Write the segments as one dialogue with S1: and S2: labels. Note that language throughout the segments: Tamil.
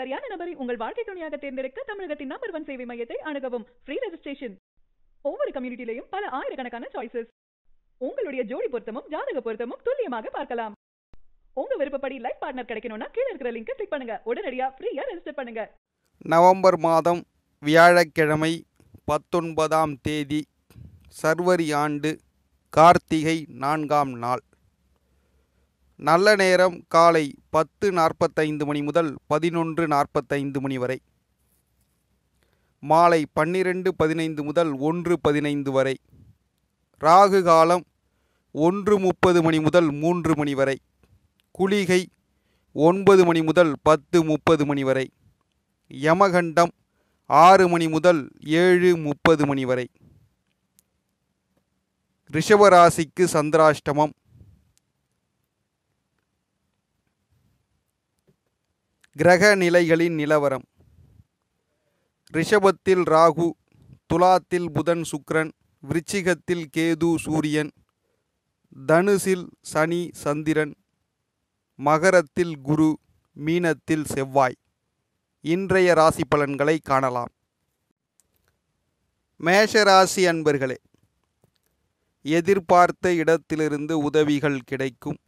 S1: சரியான நபரை உங்கள் வாழ்க்கை துணையாக தேர்ந்தெடுக்க தமிழகத்தின் நம்பர் ஒன் சேவை மையத்தை அணுகவும் ஃப்ரீ ரெஜிஸ்ட்ரேஷன் ஒவ்வொரு கம்யூனிட்டிலையும் பல ஆயிரக்கணக்கான சாய்ஸஸ் உங்களுடைய ஜோடி பொருத்தமும் ஜாதக பொருத்தமும் துல்லியமாக பார்க்கலாம் உங்க விருப்பப்படி லைஃப் பார்ட்னர் கிடைக்கணும்னா கீழே இருக்கிற லிங்க்கை கிளிக் பண்ணுங்க உடனடியாக ஃப்ரீயா ரெஜிஸ்டர் பண்ணுங்க நவம்பர் மாதம் வியாழக்கிழமை பத்தொன்பதாம் தேதி சர்வரி ஆண்டு கார்த்திகை நான்காம் நாள் நல்ல நேரம் காலை பத்து நாற்பத்தைந்து மணி முதல் பதினொன்று நாற்பத்தைந்து மணி வரை மாலை பன்னிரெண்டு பதினைந்து முதல் ஒன்று பதினைந்து வரை ராகு காலம் ஒன்று முப்பது மணி முதல் மூன்று மணி வரை குளிகை ஒன்பது மணி முதல் பத்து முப்பது மணி வரை யமகண்டம் ஆறு மணி முதல் ஏழு முப்பது மணி வரை ரிஷபராசிக்கு சந்திராஷ்டமம் கிரக நிலைகளின் நிலவரம் ரிஷபத்தில் ராகு துலாத்தில் புதன் சுக்ரன் விருச்சிகத்தில் கேது சூரியன் தனுசில் சனி சந்திரன் மகரத்தில் குரு மீனத்தில் செவ்வாய் இன்றைய ராசி பலன்களை காணலாம் மேஷராசி அன்பர்களே எதிர்பார்த்த இடத்திலிருந்து உதவிகள் கிடைக்கும்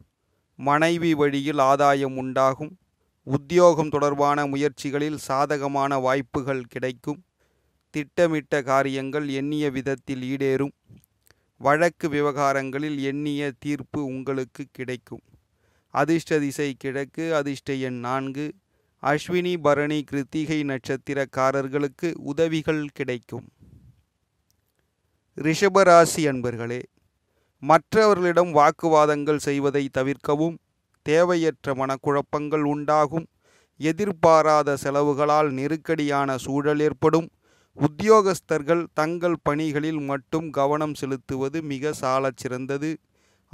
S1: மனைவி வழியில் ஆதாயம் உண்டாகும் உத்தியோகம் தொடர்பான முயற்சிகளில் சாதகமான வாய்ப்புகள் கிடைக்கும் திட்டமிட்ட காரியங்கள் எண்ணிய விதத்தில் ஈடேறும் வழக்கு விவகாரங்களில் எண்ணிய தீர்ப்பு உங்களுக்கு கிடைக்கும் அதிர்ஷ்ட திசை கிழக்கு அதிர்ஷ்ட எண் நான்கு அஸ்வினி பரணி கிருத்திகை நட்சத்திரக்காரர்களுக்கு உதவிகள் கிடைக்கும் ரிஷபராசி அன்பர்களே மற்றவர்களிடம் வாக்குவாதங்கள் செய்வதை தவிர்க்கவும் தேவையற்ற மனக்குழப்பங்கள் உண்டாகும் எதிர்பாராத செலவுகளால் நெருக்கடியான சூழல் ஏற்படும் உத்தியோகஸ்தர்கள் தங்கள் பணிகளில் மட்டும் கவனம் செலுத்துவது மிக சால சிறந்தது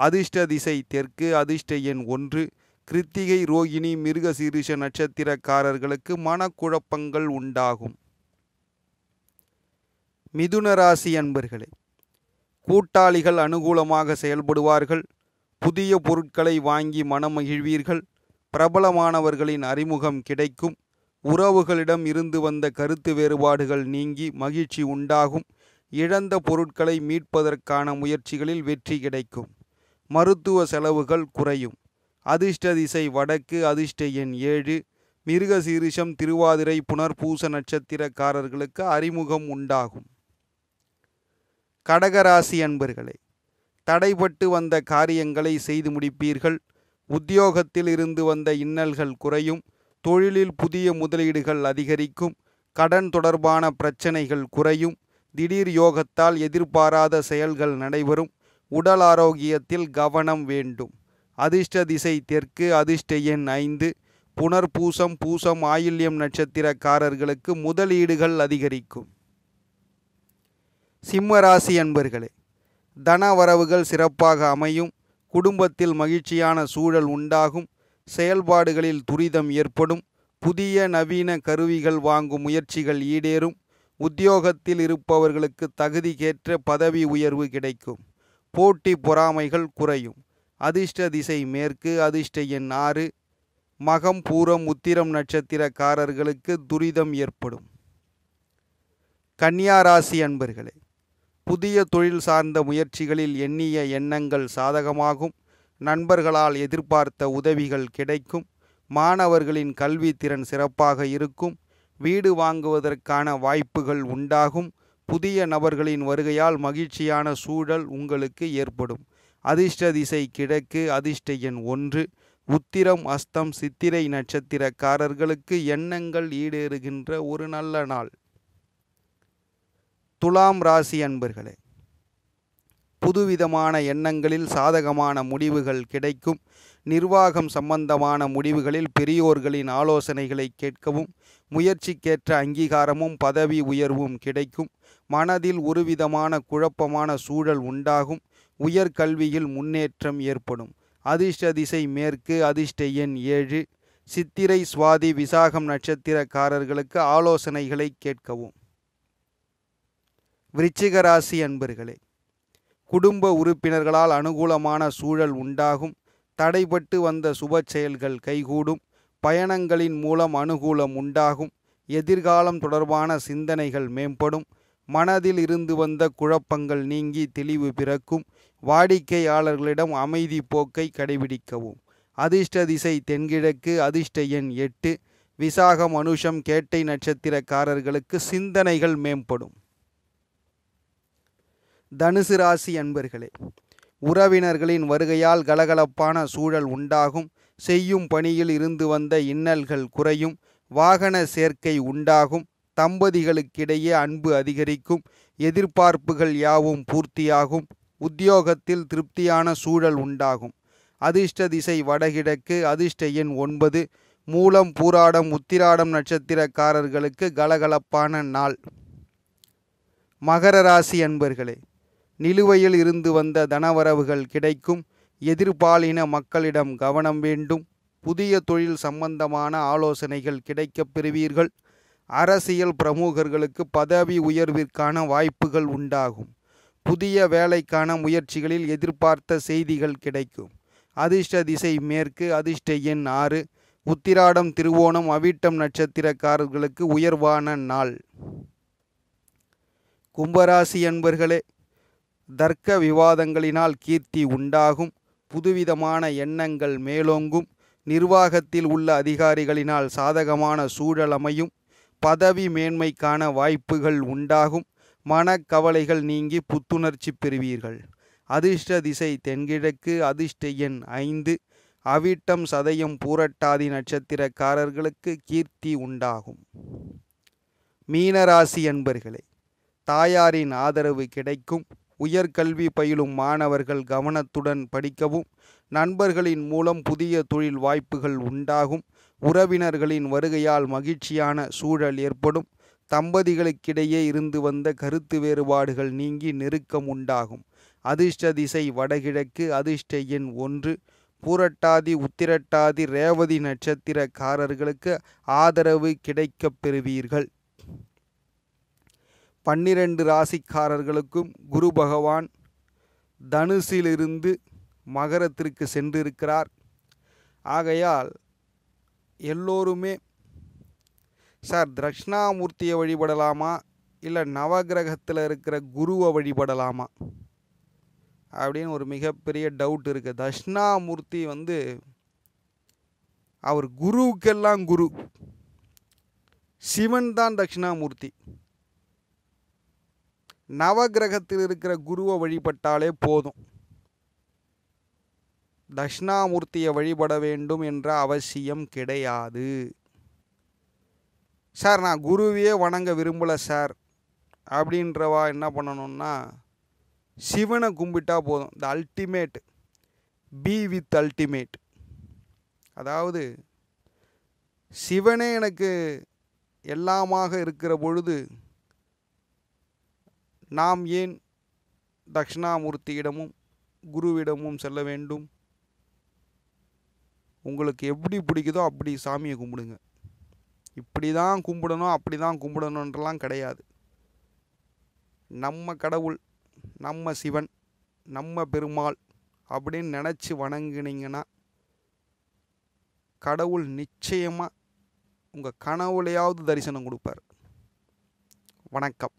S1: அதிர்ஷ்ட திசை தெற்கு அதிர்ஷ்ட எண் ஒன்று கிருத்திகை ரோகிணி மிருகசீரிஷ நட்சத்திரக்காரர்களுக்கு மனக்குழப்பங்கள் உண்டாகும் மிதுன ராசி அன்பர்களே கூட்டாளிகள் அனுகூலமாக செயல்படுவார்கள் புதிய பொருட்களை வாங்கி மனமகிழ்வீர்கள் பிரபலமானவர்களின் அறிமுகம் கிடைக்கும் உறவுகளிடம் இருந்து வந்த கருத்து வேறுபாடுகள் நீங்கி மகிழ்ச்சி உண்டாகும் இழந்த பொருட்களை மீட்பதற்கான முயற்சிகளில் வெற்றி கிடைக்கும் மருத்துவ செலவுகள் குறையும் அதிர்ஷ்ட திசை வடக்கு அதிர்ஷ்ட எண் ஏழு மிருக சீரிஷம் திருவாதிரை புனர்பூச நட்சத்திரக்காரர்களுக்கு அறிமுகம் உண்டாகும் கடகராசி அன்பர்களே தடைபட்டு வந்த காரியங்களை செய்து முடிப்பீர்கள் உத்தியோகத்தில் இருந்து வந்த இன்னல்கள் குறையும் தொழிலில் புதிய முதலீடுகள் அதிகரிக்கும் கடன் தொடர்பான பிரச்சனைகள் குறையும் திடீர் யோகத்தால் எதிர்பாராத செயல்கள் நடைபெறும் உடல் ஆரோக்கியத்தில் கவனம் வேண்டும் அதிர்ஷ்ட திசை தெற்கு அதிர்ஷ்ட எண் ஐந்து புனர்பூசம் பூசம் பூசம் ஆயில்யம் நட்சத்திரக்காரர்களுக்கு முதலீடுகள் அதிகரிக்கும் சிம்மராசி அன்பர்களே தன வரவுகள் சிறப்பாக அமையும் குடும்பத்தில் மகிழ்ச்சியான சூழல் உண்டாகும் செயல்பாடுகளில் துரிதம் ஏற்படும் புதிய நவீன கருவிகள் வாங்கும் முயற்சிகள் ஈடேறும் உத்தியோகத்தில் இருப்பவர்களுக்கு தகுதிக்கேற்ற பதவி உயர்வு கிடைக்கும் போட்டி பொறாமைகள் குறையும் அதிர்ஷ்ட திசை மேற்கு அதிர்ஷ்ட எண் ஆறு மகம் பூரம் உத்திரம் நட்சத்திரக்காரர்களுக்கு துரிதம் ஏற்படும் கன்னியாராசி அன்பர்களே புதிய தொழில் சார்ந்த முயற்சிகளில் எண்ணிய எண்ணங்கள் சாதகமாகும் நண்பர்களால் எதிர்பார்த்த உதவிகள் கிடைக்கும் மாணவர்களின் கல்வி திறன் சிறப்பாக இருக்கும் வீடு வாங்குவதற்கான வாய்ப்புகள் உண்டாகும் புதிய நபர்களின் வருகையால் மகிழ்ச்சியான சூழல் உங்களுக்கு ஏற்படும் அதிர்ஷ்ட திசை கிழக்கு அதிர்ஷ்ட எண் ஒன்று உத்திரம் அஸ்தம் சித்திரை நட்சத்திரக்காரர்களுக்கு எண்ணங்கள் ஈடேறுகின்ற ஒரு நல்ல நாள் துலாம் ராசி அன்பர்களே புதுவிதமான எண்ணங்களில் சாதகமான முடிவுகள் கிடைக்கும் நிர்வாகம் சம்பந்தமான முடிவுகளில் பெரியோர்களின் ஆலோசனைகளை கேட்கவும் முயற்சிக்கேற்ற அங்கீகாரமும் பதவி உயர்வும் கிடைக்கும் மனதில் ஒருவிதமான குழப்பமான சூழல் உண்டாகும் உயர்கல்வியில் முன்னேற்றம் ஏற்படும் அதிர்ஷ்ட திசை மேற்கு அதிர்ஷ்ட எண் ஏழு சித்திரை சுவாதி விசாகம் நட்சத்திரக்காரர்களுக்கு ஆலோசனைகளை கேட்கவும் விருச்சிகராசி அன்பர்களே குடும்ப உறுப்பினர்களால் அனுகூலமான சூழல் உண்டாகும் தடைபட்டு வந்த சுப செயல்கள் கைகூடும் பயணங்களின் மூலம் அனுகூலம் உண்டாகும் எதிர்காலம் தொடர்பான சிந்தனைகள் மேம்படும் மனதில் இருந்து வந்த குழப்பங்கள் நீங்கி தெளிவு பிறக்கும் வாடிக்கையாளர்களிடம் அமைதி போக்கை கடைபிடிக்கவும் அதிர்ஷ்ட திசை தென்கிழக்கு அதிர்ஷ்ட எண் எட்டு விசாகம் அனுஷம் கேட்டை நட்சத்திரக்காரர்களுக்கு சிந்தனைகள் மேம்படும் தனுசு ராசி அன்பர்களே உறவினர்களின் வருகையால் கலகலப்பான சூழல் உண்டாகும் செய்யும் பணியில் இருந்து வந்த இன்னல்கள் குறையும் வாகன சேர்க்கை உண்டாகும் தம்பதிகளுக்கிடையே அன்பு அதிகரிக்கும் எதிர்பார்ப்புகள் யாவும் பூர்த்தியாகும் உத்தியோகத்தில் திருப்தியான சூழல் உண்டாகும் அதிர்ஷ்ட திசை வடகிழக்கு அதிர்ஷ்ட எண் ஒன்பது மூலம் பூராடம் உத்திராடம் நட்சத்திரக்காரர்களுக்கு கலகலப்பான நாள் மகர ராசி அன்பர்களே நிலுவையில் இருந்து வந்த தனவரவுகள் கிடைக்கும் எதிர்பாலின மக்களிடம் கவனம் வேண்டும் புதிய தொழில் சம்பந்தமான ஆலோசனைகள் கிடைக்கப் பெறுவீர்கள் அரசியல் பிரமுகர்களுக்கு பதவி உயர்விற்கான வாய்ப்புகள் உண்டாகும் புதிய வேலைக்கான முயற்சிகளில் எதிர்பார்த்த செய்திகள் கிடைக்கும் அதிர்ஷ்ட திசை மேற்கு அதிர்ஷ்ட எண் ஆறு உத்திராடம் திருவோணம் அவிட்டம் நட்சத்திரக்காரர்களுக்கு உயர்வான நாள் கும்பராசி என்பர்களே தர்க்க விவாதங்களினால் கீர்த்தி உண்டாகும் புதுவிதமான எண்ணங்கள் மேலோங்கும் நிர்வாகத்தில் உள்ள அதிகாரிகளினால் சாதகமான சூழலமையும் பதவி மேன்மைக்கான வாய்ப்புகள் உண்டாகும் மனக்கவலைகள் நீங்கி புத்துணர்ச்சி பெறுவீர்கள் அதிர்ஷ்ட திசை தென்கிழக்கு அதிர்ஷ்ட எண் ஐந்து அவிட்டம் சதயம் பூரட்டாதி நட்சத்திரக்காரர்களுக்கு கீர்த்தி உண்டாகும் மீனராசி அன்பர்களே தாயாரின் ஆதரவு கிடைக்கும் உயர்கல்வி பயிலும் மாணவர்கள் கவனத்துடன் படிக்கவும் நண்பர்களின் மூலம் புதிய தொழில் வாய்ப்புகள் உண்டாகும் உறவினர்களின் வருகையால் மகிழ்ச்சியான சூழல் ஏற்படும் தம்பதிகளுக்கிடையே இருந்து வந்த கருத்து வேறுபாடுகள் நீங்கி நெருக்கம் உண்டாகும் அதிர்ஷ்ட திசை வடகிழக்கு அதிர்ஷ்ட எண் ஒன்று பூரட்டாதி உத்திரட்டாதி ரேவதி நட்சத்திரக்காரர்களுக்கு ஆதரவு கிடைக்கப் பெறுவீர்கள் பன்னிரண்டு ராசிக்காரர்களுக்கும் குரு பகவான் தனுசிலிருந்து மகரத்திற்கு சென்றிருக்கிறார் ஆகையால் எல்லோருமே சார் தட்சிணாமூர்த்தியை வழிபடலாமா இல்லை நவகிரகத்தில் இருக்கிற குருவை வழிபடலாமா அப்படின்னு ஒரு மிகப்பெரிய டவுட் இருக்குது தட்சிணாமூர்த்தி வந்து அவர் குருவுக்கெல்லாம் குரு சிவன் தான் தட்சிணாமூர்த்தி நவகிரகத்தில் இருக்கிற குருவை வழிபட்டாலே போதும் தட்சிணாமூர்த்தியை வழிபட வேண்டும் என்ற அவசியம் கிடையாது சார் நான் குருவையே வணங்க விரும்பலை சார் அப்படின்றவா என்ன பண்ணணும்னா சிவனை கும்பிட்டா போதும் the ultimate be with ultimate அதாவது சிவனே எனக்கு எல்லாமாக இருக்கிற பொழுது நாம் ஏன் தக்ஷணாமூர்த்தியிடமும் குருவிடமும் செல்ல வேண்டும் உங்களுக்கு எப்படி பிடிக்குதோ அப்படி சாமியை கும்பிடுங்க இப்படி தான் கும்பிடணும் அப்படி தான் கும்பிடணுன்றலாம் கிடையாது நம்ம கடவுள் நம்ம சிவன் நம்ம பெருமாள் அப்படின்னு நினச்சி வணங்கினீங்கன்னா கடவுள் நிச்சயமாக உங்கள் கனவுலையாவது தரிசனம் கொடுப்பார் வணக்கம்